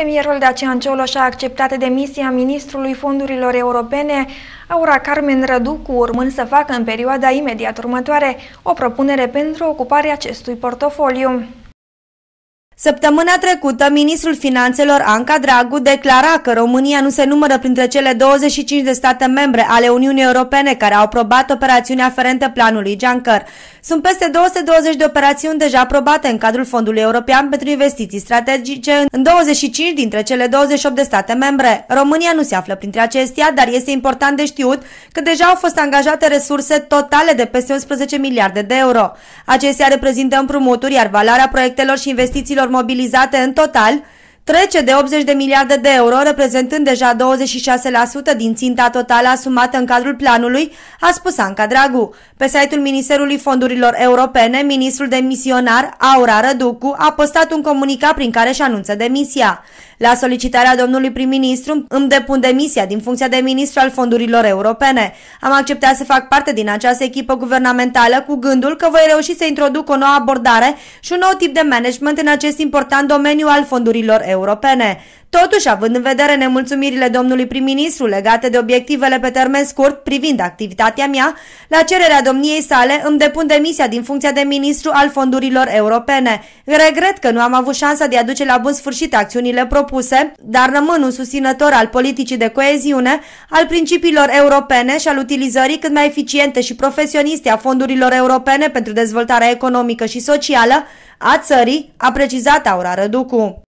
Premierul Dacian Cioloș a acceptat demisia ministrului fondurilor europene, Aura Carmen Răducu, urmând să facă în perioada imediat următoare o propunere pentru ocuparea acestui portofoliu. Săptămâna trecută, ministrul finanțelor Anca Dragu declara că România nu se numără printre cele 25 de state membre ale Uniunii Europene care au aprobat operațiuni aferente planului Juncker. Sunt peste 220 de operațiuni deja aprobate în cadrul Fondului European pentru Investiții Strategice în 25 dintre cele 28 de state membre. România nu se află printre acestea, dar este important de știut că deja au fost angajate resurse totale de peste 11 miliarde de euro. Acestea reprezintă împrumuturi, iar valoarea proiectelor și investițiilor mobilizate în total trece de 80 de miliarde de euro, reprezentând deja 26% din ținta totală asumată în cadrul planului, a spus Anca Dragu. Pe site-ul Ministerului Fondurilor Europene, ministrul de misionar Aura Răducu a postat un comunicat prin care își anunță demisia. La solicitarea domnului prim-ministru îmi depun demisia din funcția de ministru al fondurilor europene. Am acceptat să fac parte din această echipă guvernamentală cu gândul că voi reuși să introduc o nouă abordare și un nou tip de management în acest important domeniu al fondurilor europene europene. Totuși, având în vedere nemulțumirile domnului prim-ministru legate de obiectivele pe termen scurt privind activitatea mea, la cererea domniei sale îmi depun demisia din funcția de ministru al fondurilor europene. Regret că nu am avut șansa de a duce la bun sfârșit acțiunile propuse, dar rămân un susținător al politicii de coeziune, al principiilor europene și al utilizării cât mai eficiente și profesioniste a fondurilor europene pentru dezvoltarea economică și socială a țării, a precizat Aura Răducu.